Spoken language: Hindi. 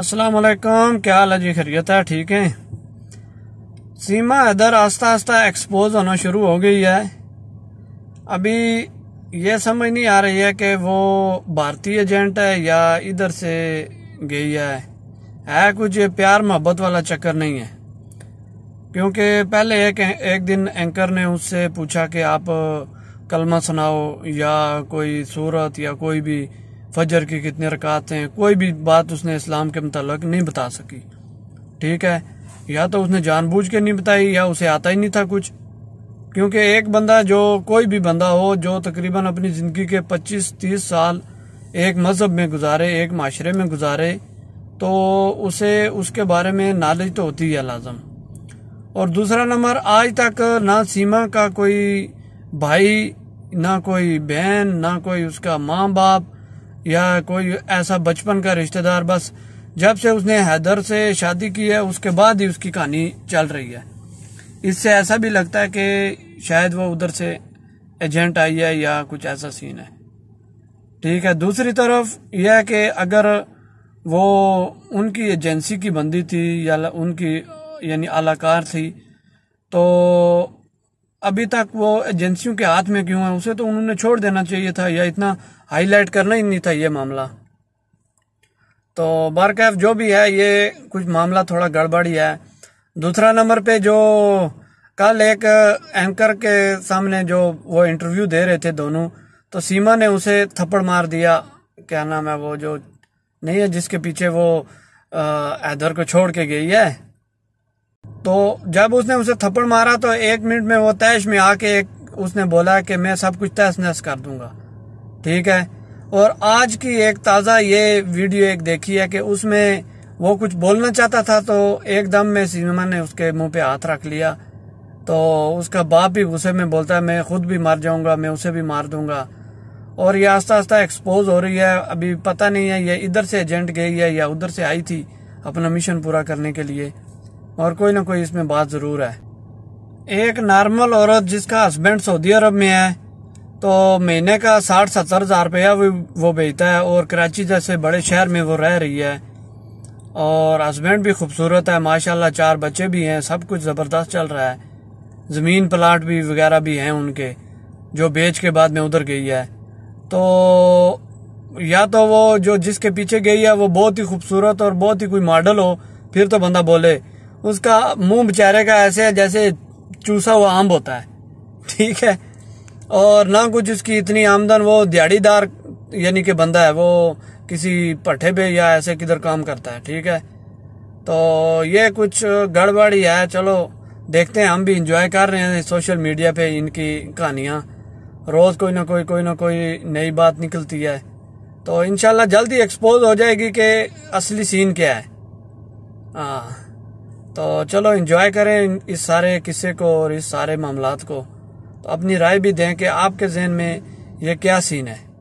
असलम क्या हाल है जी खैरियत है ठीक है सीमा इधर आस्ता आस्ता एक्सपोज होना शुरू हो गई है अभी ये समझ नहीं आ रही है कि वो भारतीय एजेंट है या इधर से गई है है कुछ ये प्यार मोहब्बत वाला चक्कर नहीं है क्योंकि पहले एक एक दिन एंकर ने उससे पूछा कि आप कलमा सुनाओ या कोई सूरत या कोई भी फजर की कितनी रकात हैं कोई भी बात उसने इस्लाम के मतलब नहीं बता सकी ठीक है या तो उसने जानबूझ के नहीं बताई या उसे आता ही नहीं था कुछ क्योंकि एक बंदा जो कोई भी बंदा हो जो तकरीबन अपनी ज़िंदगी के 25-30 साल एक मज़हब में गुजारे एक माशरे में गुजारे तो उसे उसके बारे में नॉलेज तो होती है लाजम और दूसरा नंबर आज तक ना सीमा का कोई भाई ना कोई बहन ना कोई उसका माँ बाप या कोई ऐसा बचपन का रिश्तेदार बस जब से उसने हैदर से शादी की है उसके बाद ही उसकी कहानी चल रही है इससे ऐसा भी लगता है कि शायद वो उधर से एजेंट आई है या कुछ ऐसा सीन है ठीक है दूसरी तरफ यह है कि अगर वो उनकी एजेंसी की बंदी थी या उनकी यानी अलाकार थी तो अभी तक वो एजेंसियों के हाथ में क्यों है उसे तो उन्होंने छोड़ देना चाहिए था या इतना हाईलाइट करना ही नहीं था ये मामला तो बारकैफ जो भी है ये कुछ मामला थोड़ा गड़बड़ी है दूसरा नंबर पे जो कल एक एंकर के सामने जो वो इंटरव्यू दे रहे थे दोनों तो सीमा ने उसे थप्पड़ मार दिया क्या नाम है वो जो नहीं है जिसके पीछे वो हैदर को छोड़ के गई है तो जब उसने उसे थप्पड़ मारा तो एक मिनट में वो तैश में आके एक उसने बोला कि मैं सब कुछ तहस नहस कर दूंगा ठीक है और आज की एक ताज़ा ये वीडियो एक देखी है कि उसमें वो कुछ बोलना चाहता था तो एकदम में सीमा ने उसके मुंह पे हाथ रख लिया तो उसका बाप भी गुस्से में बोलता है मैं खुद भी मार जाऊंगा मैं उसे भी मार दूंगा और ये आस्ता आस्ता एक्सपोज हो रही है अभी पता नहीं है ये इधर से एजेंट गई है या उधर से आई थी अपना मिशन पूरा करने के लिए और कोई ना कोई इसमें बात जरूर है एक नॉर्मल औरत जिसका हस्बैंड सऊदी अरब में है तो महीने का साठ सत्तर हजार रुपया वो बेचता है और कराची जैसे बड़े शहर में वो रह रही है और हस्बैंड भी खूबसूरत है माशाल्लाह चार बच्चे भी हैं सब कुछ ज़बरदस्त चल रहा है ज़मीन प्लाट भी वगैरह भी हैं उनके जो बेच के बाद में उधर गई है तो या तो वो जो जिसके पीछे गई है वो बहुत ही खूबसूरत और बहुत ही कोई मॉडल हो फिर तो बंदा बोले उसका मुंह बेचारे का ऐसे है जैसे चूसा हुआ आम होता है ठीक है और ना कुछ उसकी इतनी आमदन वो दिहाड़ीदार यानी कि बंदा है वो किसी पट्टे पे या ऐसे किधर काम करता है ठीक है तो ये कुछ गड़बड़ी है चलो देखते हैं हम भी इंजॉय कर रहे हैं सोशल मीडिया पे इनकी कहानियाँ रोज़ कोई ना कोई कोई ना कोई नई बात निकलती है तो इनशाला जल्दी एक्सपोज हो जाएगी कि असली सीन क्या है हाँ तो चलो इंजॉय करें इस सारे किस्से को और इस सारे मामला को तो अपनी राय भी दें कि आपके जहन में ये क्या सीन है